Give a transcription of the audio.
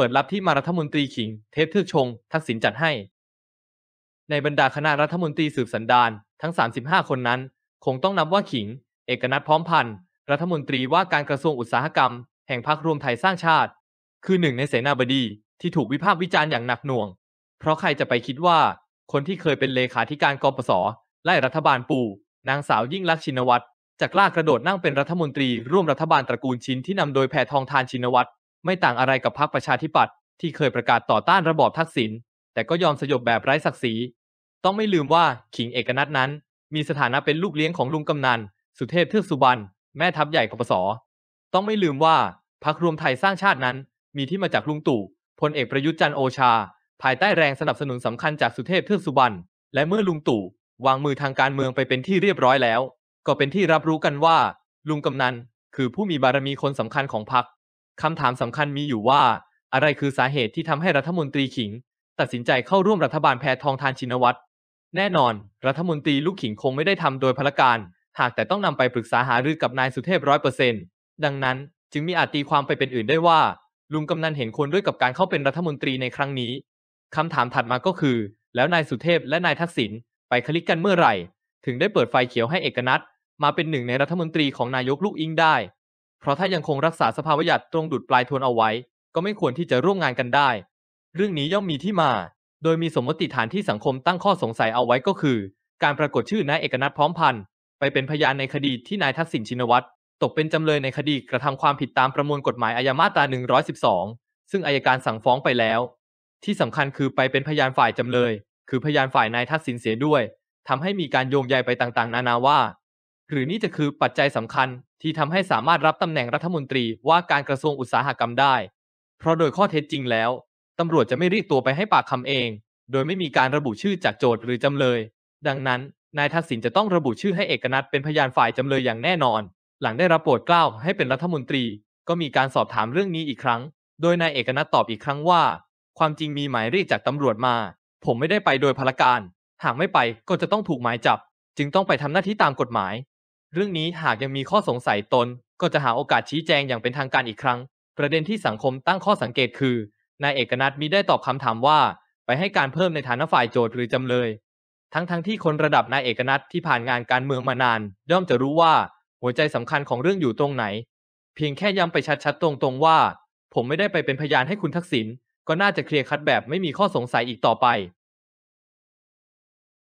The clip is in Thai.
เปิดรับที่มารัฐมนตรีขิงเทพเทือกชงทักษิณจัดให้ ในบรรดาคณะรัฐมนตรีสืบสันดานทั้ง 35 คนนั้น คงต้องนับว่าขิง เอกนัทพร้อมพันธ์รัฐมนตรีว่าการกระทรวงอุตสาหกรรมแห่งพรรครวมไทยสร้างชาติ คือหนึ่งในเสนาบดี ที่ถูกวิพากษ์วิจารณ์อย่างหนักหน่วง เพราะใครจะไปคิดว่า คนที่เคยเป็นเลขาธิการกรปสไล่รัฐบาลปู่นางสาวยิ่งลักษณ์ชินวัตรจะกล้ากระโดดนั่งเป็นรัฐมนตรีร่วมรัฐบาลตระกูลชินที่นำโดยแพทองทานชินวัตรไม่ต่างอะไรกับพรรคประชาธิปัตย์ที่เคยประกาศต่อต้านระบอบทักษิณแต่ก็ยอมสยบแบบไร้ศักดิ์ศรีต้องไม่ลืมว่าขิงเอกนัทนั้น มีสถานะเป็นลูกเลี้ยงของลุงกำนันสุเทพเทือกสุบรรณแม่ทัพใหญ่กปสต้องไม่ลืมว่าพรรครวมไทยสร้างชาตินั้นมีที่มาจากลุงตู่พลเอกประยุทธ์จันโอชา ภายใต้แรงสนับสนุนสำคัญจากสุเทพเทือกสุบรรณและเมื่อลุงตู่ วางมือทางการเมืองไปเป็นที่เรียบร้อยแล้ว ก็เป็นที่รับรู้กันว่าลุงกำนันคือผู้มีบารมีคนสำคัญของพรรคคำถามสำคัญมีอยู่ว่า อะไรคือสาเหตุที่ทำให้รัฐมนตรีขิง ตัดสินใจเข้าร่วมรัฐบาลแพทองทานชินวัตร แน่นอน รัฐมนตรีลูกขิงคงไม่ได้ทำโดยพลการ หากแต่ต้องนำไปปรึกษาหารือกับนายสุเทพร้อยเปอร์เซ็นต์ดังนั้นจึงมีอาจตีความไปเป็นอื่นได้ว่า ลุงกำนันเห็นควรด้วยกับการเข้าเป็นรัฐมนตรีในครั้งนี้คำถามถัดมาก็คือ แล้วนายสุเทพและนายทักษิณไปคลิกกันเมื่อไหร่ ถึงได้เปิดไฟเขียวให้เอกนัทมาเป็นหนึ่งในรัฐมนตรีของนายกลูกอิงได้เพราะถ้ายังคงรักษาสภาวะหยาดตรงดุดปลายทวนเอาไว้ ก็ไม่ควรที่จะร่วมงานกันได้ เรื่องนี้ย่อมมีที่มา โดยมีสมมติฐานที่สังคมตั้งข้อสงสัยเอาไว้ก็คือ การปรากฏชื่อนายเอกนัทพร้อมพันธ์ไปเป็นพยานในคดีที่นายทักษิณชินวัตร ตกเป็นจำเลยในคดีกระทำความผิดตามประมวลกฎหมายอาญามาตรา112ซึ่งอายการสั่งฟ้องไปแล้ว ที่สำคัญคือไปเป็นพยานฝ่ายจำเลย คือพยานฝ่ายนายทักษิณเสียด้วยทำให้มีการโยงใยไปต่างๆนานาว่าหรือนี่จะคือปัจจัยสำคัญที่ทำให้สามารถรับตำแหน่งรัฐมนตรีว่าการกระทรวงอุตสาหกรรมได้ เพราะโดยข้อเท็จจริงแล้วตำรวจจะไม่เรียกตัวไปให้ปากคำเอง โดยไม่มีการระบุชื่อจากโจทย์หรือจำเลย ดังนั้น นายทักษิณจะต้องระบุชื่อให้เอกนัทเป็นพยานฝ่ายจำเลยอย่างแน่นอน หลังได้รับโปรดเกล้าให้เป็นรัฐมนตรี ก็มีการสอบถามเรื่องนี้อีกครั้ง โดยนายเอกนัทตอบอีกครั้งว่า ความจริงมีหมายเรียกจากตำรวจมา ผมไม่ได้ไปโดยพลการหากไม่ไปก็จะต้องถูกหมายจับ จึงต้องไปทำหน้าที่ตามกฎหมายเรื่องนี้หากยังมีข้อสงสัยตน ก็จะหาโอกาสชี้แจงอย่างเป็นทางการอีกครั้ง ประเด็นที่สังคมตั้งข้อสังเกตคือนายเอกนัทมีได้ตอบคำถามว่าไปให้การเพิ่มในฐานะฝ่ายโจทย์หรือจำเลย ทั้งๆทที่คนระดับนายเอกนัทที่ผ่านงานการเมืองมานานย่อมจะรู้ว่าหัวใจสำคัญของเรื่องอยู่ตรงไหน เพียงแค่ย้ำไปชัด ๆ ตรงๆว่า ผมไม่ได้ไปเป็นพยานให้คุณทักษิณก็น่าจะเคลียร์คัดแบบไม่มีข้อสงสัยอีกต่อไป